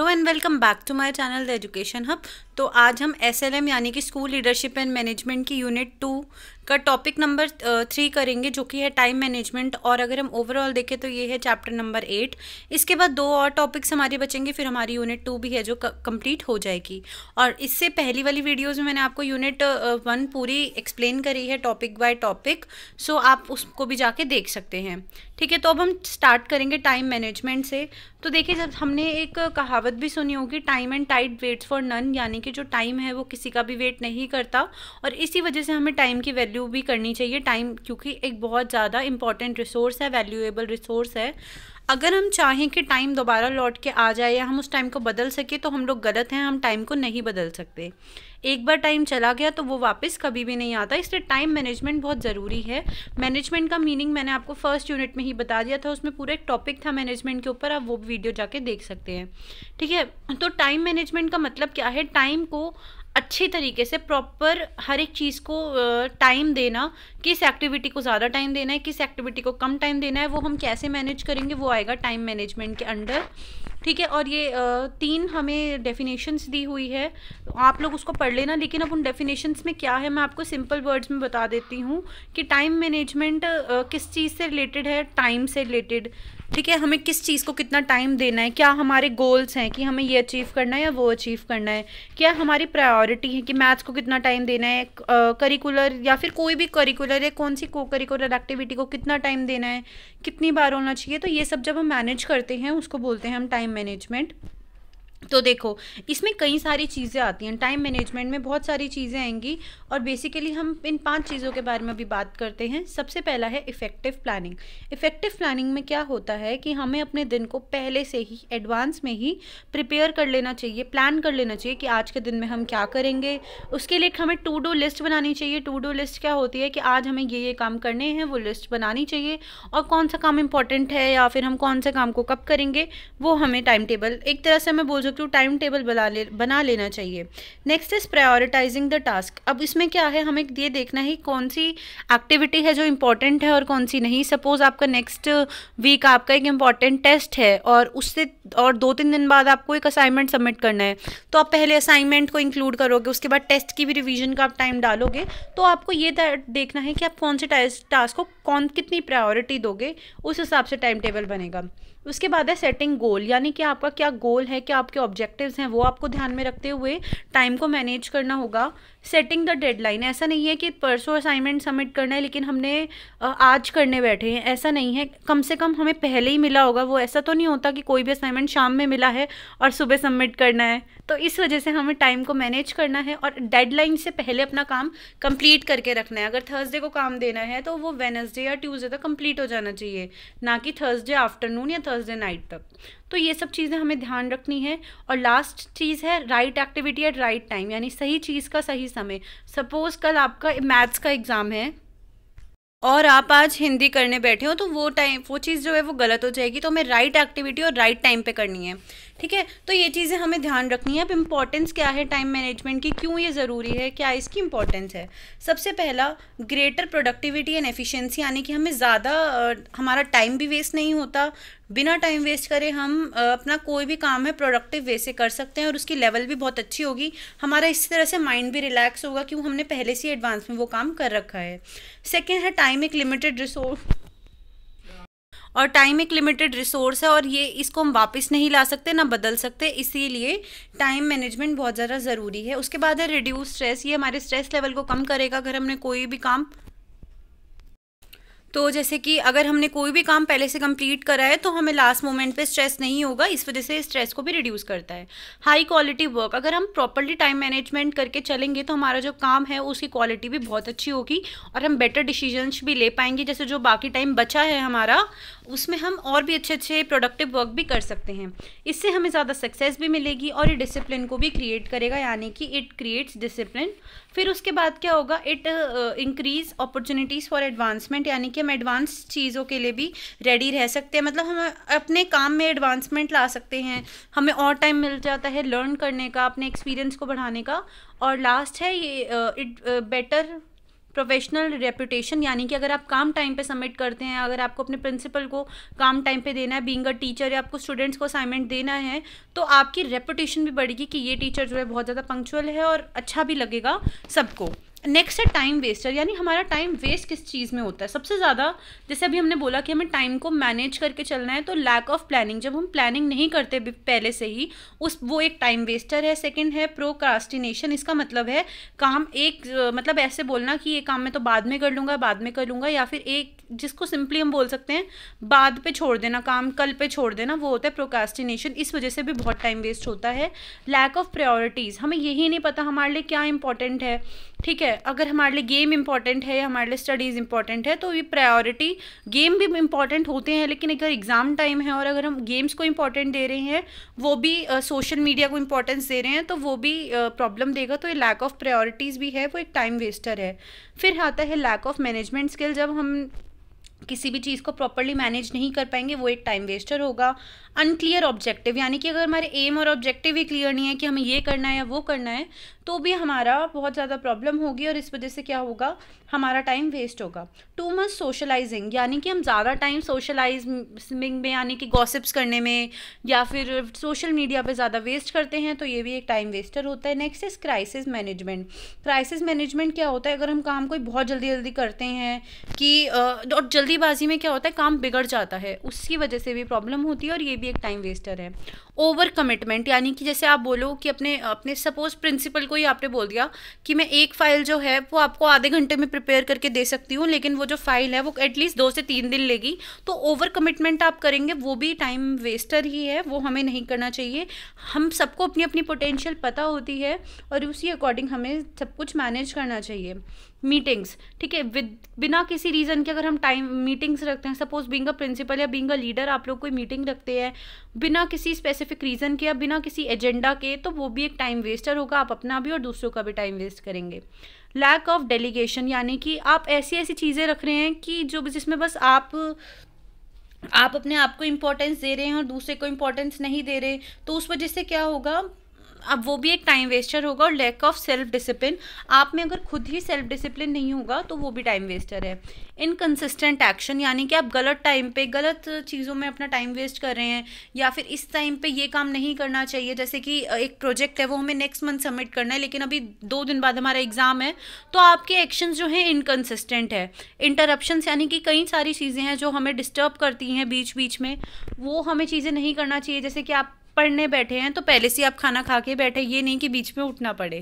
hello and welcome back to my channel the education hub तो आज हम SLM यानी कि स्कूल लीडरशिप एंड मैनेजमेंट की यूनिट टू का टॉपिक नंबर थ्री करेंगे जो कि है टाइम मैनेजमेंट और अगर हम ओवरऑल देखें तो ये है चैप्टर नंबर एट इसके बाद दो और टॉपिक्स हमारे बचेंगे फिर हमारी यूनिट टू भी है जो कंप्लीट हो जाएगी और इससे पहली वाली वीडियोज़ में मैंने आपको यूनिट वन पूरी एक्सप्लेन करी है टॉपिक बाय टॉपिक सो आप उसको भी जाके देख सकते हैं ठीक है तो अब हम स्टार्ट करेंगे टाइम मैनेजमेंट से तो देखिए जब हमने एक कहावत कहावत भी सुनी होगी time and tide waits for none यानी कि जो टाइम है वो किसी का भी वेट नहीं करता और इसी वजह से हमें टाइम की वैल्यू भी करनी चाहिए टाइम क्योंकि एक बहुत ज़्यादा इंपॉर्टेंट रिसोर्स है वैल्यूएबल रिसोर्स है अगर हम चाहें कि टाइम दोबारा लौट के आ जाए या हम उस टाइम को बदल सके तो हम लोग गलत हैं हम टाइम को नहीं बदल सकते एक बार टाइम चला गया तो वो वापस कभी भी नहीं आता इसलिए टाइम मैनेजमेंट बहुत ज़रूरी है मैनेजमेंट का मीनिंग मैंने आपको फर्स्ट यूनिट में ही बता दिया था उसमें पूरा एक टॉपिक था मैनेजमेंट के ऊपर आप वो वीडियो जाके देख सकते हैं ठीक है तो टाइम मैनेजमेंट का मतलब क्या है टाइम को अच्छे तरीके से प्रॉपर हर एक चीज़ को टाइम देना किस एक्टिविटी को ज़्यादा टाइम देना है किस एक्टिविटी को कम टाइम देना है वो हम कैसे मैनेज करेंगे वो आएगा टाइम मैनेजमेंट के अंडर ठीक है और ये तीन हमें डेफिनेशंस दी हुई है आप लोग उसको पढ़ लेना लेकिन अब उन डेफिनेशंस में क्या है मैं आपको सिंपल वर्ड्स में बता देती हूँ कि टाइम मैनेजमेंट किस चीज़ से रिलेटेड है टाइम से रिलेटेड ठीक है हमें किस चीज़ को कितना टाइम देना है क्या हमारे गोल्स हैं कि हमें ये अचीव करना है या वो अचीव करना है क्या हमारी प्रायोरिटी है कि मैथ्स को कितना टाइम देना है करिकुलर या फिर कोई भी करिकुलर या कौन सी को करिकुलर एक्टिविटी को कितना टाइम देना है कितनी बार होना चाहिए तो ये सब जब हम मैनेज करते हैं उसको बोलते हैं हम टाइम time management तो देखो इसमें कई सारी चीज़ें आती हैं टाइम मैनेजमेंट में बहुत सारी चीज़ें आएंगी और बेसिकली हम इन पांच चीज़ों के बारे में भी बात करते हैं सबसे पहला है इफ़ेक्टिव प्लानिंग इफ़ेक्टिव प्लानिंग में क्या होता है कि हमें अपने दिन को पहले से ही एडवांस में ही प्रिपेयर कर लेना चाहिए प्लान कर लेना चाहिए कि आज के दिन में हम क्या करेंगे उसके लिए हमें टू डू लिस्ट बनानी चाहिए टू डू लिस्ट क्या होती है कि आज हमें ये ये काम करने हैं वो लिस्ट बनानी चाहिए और कौन सा काम इंपॉर्टेंट है या फिर हम कौन से काम को कब करेंगे वो हमें टाइम टेबल एक तरह से मैं बोल एग्जीक्यूटिव टाइम टेबल बना ले बना लेना चाहिए next is prioritising the task अब इसमें क्या है हमें ये देखना है कौन सी एक्टिविटी है जो इम्पॉर्टेंट है और कौन सी नहीं सपोज़ आपका नेक्स्ट वीक आपका एक इम्पॉर्टेंट टेस्ट है और उससे और दो तीन दिन बाद आपको एक असाइनमेंट सबमिट करना है तो आप पहले असाइनमेंट को इंक्लूड करोगे उसके बाद टेस्ट की भी रिविजन का आप टाइम डालोगे तो आपको ये देखना है कि आप कौन से टास्क को कौन कितनी प्रायोरिटी दोगे उस हिसाब से टाइम टेबल बनेगा उसके बाद है सेटिंग गोल यानी कि आपका क्या गोल है क्या आपके ऑब्जेक्टिव्स हैं वो आपको ध्यान में रखते हुए टाइम को मैनेज करना होगा सेटिंग द डेडलाइन ऐसा नहीं है कि परसों असाइनमेंट सबमिट करना है लेकिन हमने आज करने बैठे हैं ऐसा नहीं है कम से कम हमें पहले ही मिला होगा वो ऐसा तो नहीं होता कि कोई भी असाइनमेंट शाम में मिला है और सुबह सबमिट करना है तो इस वजह से हमें टाइम को मैनेज करना है और डेडलाइन से पहले अपना काम कंप्लीट करके रखना है अगर थर्सडे को काम देना है तो वो वेनसडे या ट्यूजडे तक कंप्लीट हो जाना चाहिए ना कि थर्सडे आफ्टरनून या थर्सडे नाइट तक तो ये सब चीज़ें हमें ध्यान रखनी है और लास्ट चीज़ है right activity at right time यानी सही चीज़ का सही समय सपोज़ कल आपका मैथ्स का एग्ज़ाम है और आप आज हिंदी करने बैठे हो तो वो टाइम वो चीज़ जो है वो गलत हो जाएगी तो हमें राइट एक्टिविटी और राइट टाइम पे करनी है ठीक है तो ये चीज़ें हमें ध्यान रखनी है अब इम्पॉर्टेंस क्या है टाइम मैनेजमेंट की क्यों ये ज़रूरी है क्या इसकी इम्पॉर्टेंस है सबसे पहला ग्रेटर प्रोडक्टिविटी एंड एफिशिएंसी यानी कि हमें ज़्यादा हमारा टाइम भी वेस्ट नहीं होता बिना टाइम वेस्ट करे हम अपना कोई भी काम है प्रोडक्टिव वे से कर सकते हैं और उसकी लेवल भी बहुत अच्छी होगी हमारा इस तरह से माइंड भी रिलैक्स होगा क्यों हमने पहले से एडवांस में वो काम कर रखा है सेकेंड है टाइम एक लिमिटेड रिसोर्स और टाइम एक लिमिटेड रिसोर्स है और ये इसको हम वापस नहीं ला सकते ना बदल सकते इसीलिए टाइम मैनेजमेंट बहुत ज़्यादा ज़रूरी है उसके बाद है रिड्यूस स्ट्रेस ये हमारे स्ट्रेस लेवल को कम करेगा अगर हमने कोई भी काम तो जैसे कि अगर हमने कोई भी काम पहले से कंप्लीट करा है तो हमें लास्ट मोमेंट पे स्ट्रेस नहीं होगा इस वजह से स्ट्रेस को भी रिड्यूस करता है हाई क्वालिटी वर्क अगर हम प्रॉपरली टाइम मैनेजमेंट करके चलेंगे तो हमारा जो काम है उसकी क्वालिटी भी बहुत अच्छी होगी और हम बेटर डिसीजंस भी ले पाएंगे जैसे जो बाकी टाइम बचा है हमारा उसमें हम और भी अच्छे अच्छे प्रोडक्टिव वर्क भी कर सकते हैं इससे हमें ज़्यादा सक्सेस भी मिलेगी और ये डिसिप्लिन को भी क्रिएट करेगा यानी कि इट क्रिएट्स डिसिप्लिन फिर उसके बाद क्या होगा it increase opportunities for advancement यानी कि हम एडवांस चीज़ों के लिए भी रेडी रह सकते हैं मतलब हम अपने काम में एडवांसमेंट ला सकते हैं हमें और टाइम मिल जाता है लर्न करने का अपने एक्सपीरियंस को बढ़ाने का और लास्ट है ये it uh, better professional reputation यानी कि अगर आप काम टाइम पे सबमिट करते हैं अगर आपको अपने प्रिंसिपल को काम टाइम पे देना है बींग अ टीचर या आपको स्टूडेंट्स को असाइनमेंट देना है तो आपकी रेपुटेशन भी बढ़ेगी कि ये टीचर जो है बहुत ज़्यादा पंक्चुअल है और अच्छा भी लगेगा सबको नेक्स्ट है टाइम वेस्टर यानी हमारा टाइम वेस्ट किस चीज़ में होता है सबसे ज़्यादा जैसे अभी हमने बोला कि हमें टाइम को मैनेज करके चलना है तो लैक ऑफ प्लानिंग जब हम प्लानिंग नहीं करते पहले से ही उस वो एक टाइम वेस्टर है सेकंड है प्रोकास्टिनेशन इसका मतलब है काम एक मतलब ऐसे बोलना कि ये काम मैं तो बाद में कर लूँगा बाद में कर लूँगा या फिर एक जिसको सिंपली हम बोल सकते हैं बाद पे छोड़ देना काम कल पे छोड़ देना वो होता है प्रोकास्टिनेशन इस वजह से भी बहुत टाइम वेस्ट होता है लैक ऑफ प्रायोरिटीज़ हमें यही नहीं पता हमारे लिए क्या इंपॉर्टेंट है ठीक है अगर हमारे लिए गेम इंपॉर्टेंट है या हमारे लिए स्टडीज़ इंपॉर्टेंट है तो ये प्रायोरिटी गेम भी इंपॉर्टेंट होते हैं लेकिन अगर एग्ज़ाम टाइम है और अगर हम गेम्स को इंपॉर्टेंट दे रहे हैं वो भी सोशल uh, मीडिया को इंपॉर्टेंस दे रहे हैं तो वो भी प्रॉब्लम uh, देगा तो ये लैक ऑफ प्रायोरिटीज़ भी है वो एक टाइम वेस्टर है फिर आता है लैक ऑफ मैनेजमेंट स्किल जब हम किसी भी चीज़ को प्रॉपरली मैनेज नहीं कर पाएंगे वो एक टाइम वेस्टर होगा अनक्लियर ऑब्जेक्टिव यानी कि अगर हमारे एम और ऑब्जेक्टिव ही क्लियर नहीं है कि हमें ये करना है या वो करना है तो भी हमारा बहुत ज़्यादा प्रॉब्लम होगी और इस वजह से क्या होगा हमारा टाइम वेस्ट होगा टू मच सोशलाइजिंग यानी कि हम ज़्यादा टाइम सोशलाइजिंग में यानी कि गॉसिप्स करने में या फिर सोशल मीडिया पर ज़्यादा वेस्ट करते हैं तो ये भी एक टाइम वेस्टर होता है next is crisis management crisis management क्या होता है अगर हम काम कोई बहुत जल्दी जल्दी करते हैं कि और जल्दीबाजी में क्या होता है काम बिगड़ जाता है उसकी वजह से भी प्रॉब्लम होती है और ये भी एक टाइम वेस्टर है ओवर कमिटमेंट यानी कि जैसे आप बोलो कि अपने अपने सपोज प्रिंसिपल को ही आपने बोल दिया कि मैं एक फ़ाइल जो है वो आपको आधे घंटे में प्रिपेयर करके दे सकती हूँ लेकिन वो जो फाइल है वो एटलीस्ट दो से तीन दिन लेगी तो ओवर कमिटमेंट आप करेंगे वो भी टाइम वेस्टर ही है वो हमें नहीं करना चाहिए हम सबको अपनी अपनी पोटेंशियल पता होती है और उसी अकॉर्डिंग हमें सब कुछ मैनेज करना चाहिए मीटिंग्स ठीक है विद बिना किसी रीज़न के अगर हम टाइम मीटिंग्स रखते हैं सपोज बींग अ प्रिंसिपल या बींग अ लीडर आप लोग कोई मीटिंग रखते हैं बिना किसी स्पेसिफिक रीज़न के या बिना किसी एजेंडा के तो वो भी एक टाइम वेस्टर होगा आप अपना भी और दूसरों का भी टाइम वेस्ट करेंगे लैक ऑफ डेलीगेशन यानी कि आप ऐसी ऐसी चीज़ें रख रहे हैं कि जो जिसमें बस आप आप अपने आप को इम्पोर्टेंस दे रहे हैं और दूसरे को इम्पोर्टेंस नहीं दे रहे तो उस वजह से क्या होगा अब वो भी एक टाइम वेस्टर होगा और लैक ऑफ सेल्फ डिसिप्लिन आप में अगर खुद ही सेल्फ डिसिप्लिन नहीं होगा तो वो भी टाइम वेस्टर है इनकन्सिस्टेंट एक्शन यानी कि आप गलत टाइम पे गलत चीज़ों में अपना टाइम वेस्ट कर रहे हैं या फिर इस टाइम पे ये काम नहीं करना चाहिए जैसे कि एक प्रोजेक्ट है वो हमें नेक्स्ट मंथ सबमिट करना है लेकिन अभी दो दिन बाद हमारा एग्ज़ाम है तो आपके एक्शन जो हैं इनकन्सिस्टेंट है इंटरप्शन यानी कि कई सारी चीज़ें हैं जो हमें डिस्टर्ब करती हैं बीच बीच में वो हमें चीज़ें नहीं करना चाहिए जैसे कि आप पढ़ने बैठे हैं तो पहले से आप खाना खा के बैठे ये नहीं कि बीच में उठना पड़े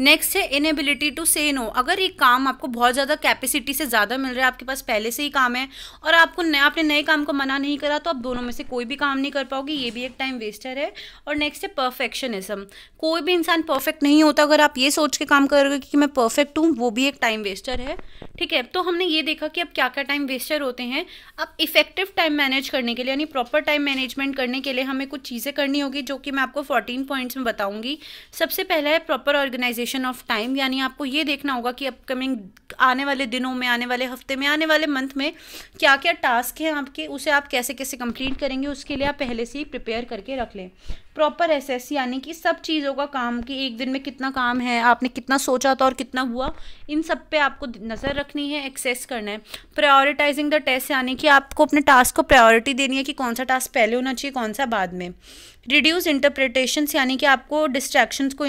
नेक्स्ट है इनएबिलिटी टू से नो अगर एक काम आपको बहुत ज़्यादा कैपेसिटी से ज़्यादा मिल रहा है आपके पास पहले से ही काम है और आपको नया आपने नए काम को मना नहीं करा तो आप दोनों में से कोई भी काम नहीं कर पाओगे ये भी एक टाइम वेस्टर है और नेक्स्ट है परफेक्शनिज्म कोई भी इंसान परफेक्ट नहीं होता अगर आप ये सोच के काम करोगे कि मैं परफेक्ट हूँ वो भी एक टाइम वेस्टर है ठीक है तो हमने ये देखा कि अब क्या क्या टाइम वेस्टर होते हैं अब इफेक्टिव टाइम मैनेज करने के लिए यानी प्रॉपर टाइम मैनेजमेंट करने के लिए हमें कुछ चीज़ें करनी होगी जो कि मैं आपको फोर्टीन पॉइंट्स में बताऊँगी सबसे पहला है proper organisation utilisation of time यानी आपको ये देखना होगा कि अपकमिंग आने वाले दिनों में आने वाले हफ्ते में आने वाले मंथ में क्या क्या टास्क हैं आपके उसे आप कैसे कैसे कंप्लीट करेंगे उसके लिए आप पहले से ही प्रिपेयर करके रख लें प्रॉपर एसेस यानी कि सब चीज़ों का काम कि एक दिन में कितना काम है आपने कितना सोचा था और कितना हुआ इन सब पे आपको नज़र रखनी है एक्सेस करना है प्रायोरिटाइजिंग द टेस्ट यानी कि आपको अपने टास्क को प्रायोरिटी देनी है कि कौन सा टास्क पहले होना चाहिए कौन सा बाद में रिड्यूस इंटरप्रिटेशन यानी कि आपको डिस्ट्रैक्शंस को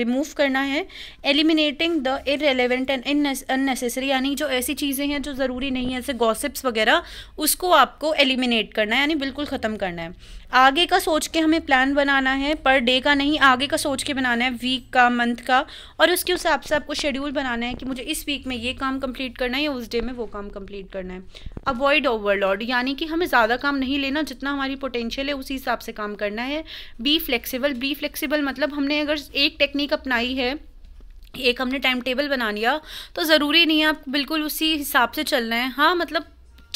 रिमूव करना है eliminating the irrelevant and in unnecessary यानी जो ऐसी चीज़ें हैं जो ज़रूरी नहीं है जैसे गॉसिप्स वगैरह उसको आपको एलिमिनेट करना है यानी बिल्कुल ख़त्म करना है आगे का सोच के हमें प्लान प्लान बनाना है पर डे का नहीं आगे का सोच के बनाना है वीक का मंथ का और उसके हिसाब से आपको शेड्यूल बनाना है कि मुझे इस वीक में ये काम कंप्लीट करना है या उस डे में वो काम कंप्लीट करना है अवॉइड ओवरलोड यानी कि हमें ज़्यादा काम नहीं लेना जितना हमारी पोटेंशियल है उसी हिसाब से काम करना है बी फ्लेक्सीबल बी फ्लेक्सीबल मतलब हमने अगर एक टेक्निक अपनाई है एक हमने टाइम टेबल बना लिया तो ज़रूरी नहीं है आप बिल्कुल उसी हिसाब से चलना है हाँ मतलब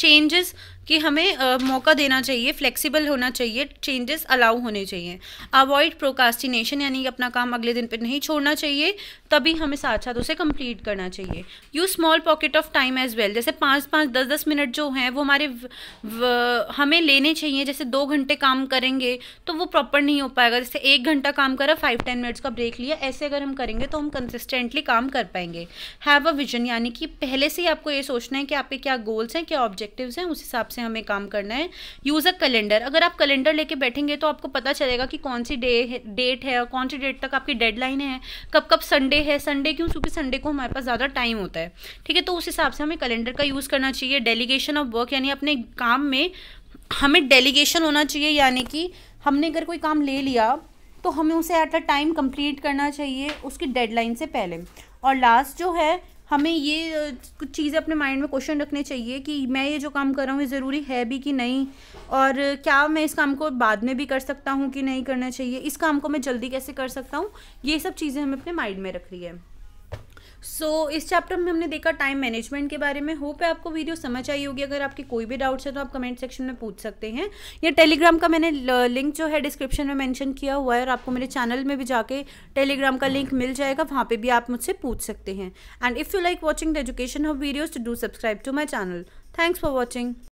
चेंजेस कि हमें आ, मौका देना चाहिए फ्लेक्सिबल होना चाहिए चेंजेस अलाउ होने चाहिए अवॉइड प्रोकास्टिनेशन यानी अपना काम अगले दिन पर नहीं छोड़ना चाहिए तभी हमें साथ साथ उसे कंप्लीट करना चाहिए use small pocket of time as well जैसे पाँच पाँच दस दस मिनट जो हैं वो हमारे व, व, हमें लेने चाहिए जैसे दो घंटे काम करेंगे तो वो प्रॉपर नहीं हो पाएगा जैसे एक घंटा काम करा फाइव टेन मिनट्स का ब्रेक लिया ऐसे अगर हम करेंगे तो हम कंसिस्टेंटली काम कर पाएंगे हैव अ विजन यानी कि पहले से ही आपको ये सोचना है कि आपके क्या गोल्स हैं क्या ऑब्जेक्टिव्स हैं उस हिसाब से से हमें काम करना है यूज़ अ कैलेंडर अगर आप कैलेंडर लेके बैठेंगे तो आपको पता चलेगा कि कौन सी डे डेट है और कौन सी डेट तक आपकी डेडलाइन है कब कब संडे है संडे क्यों क्योंकि संडे को हमारे पास ज़्यादा टाइम होता है ठीक है तो उस हिसाब से हमें कैलेंडर का यूज़ करना चाहिए डेलीगेशन ऑफ वर्क यानी अपने काम में हमें डेलीगेशन होना चाहिए यानी कि हमने अगर कोई काम ले लिया तो हमें उसे एट अ टाइम कंप्लीट करना चाहिए उसकी डेडलाइन से पहले और लास्ट जो है हमें ये कुछ चीज़ें अपने माइंड में क्वेश्चन रखने चाहिए कि मैं ये जो काम कर रहा हूँ ये ज़रूरी है भी कि नहीं और क्या मैं इस काम को बाद में भी कर सकता हूँ कि नहीं करना चाहिए इस काम को मैं जल्दी कैसे कर सकता हूँ ये सब चीज़ें हमें अपने माइंड में रख रही है सो so, इस चैप्टर में हमने देखा टाइम मैनेजमेंट के बारे में होप है आपको वीडियो समझ आई होगी अगर आपके कोई भी डाउट्स है तो आप कमेंट सेक्शन में पूछ सकते हैं या टेलीग्राम का मैंने लिंक जो है डिस्क्रिप्शन में मैंशन किया हुआ है और आपको मेरे चैनल में भी जाके टेलीग्राम का लिंक मिल जाएगा वहाँ पर भी आप मुझसे पूछ सकते हैं and if you like watching the education hub videos to do subscribe to my channel thanks for watching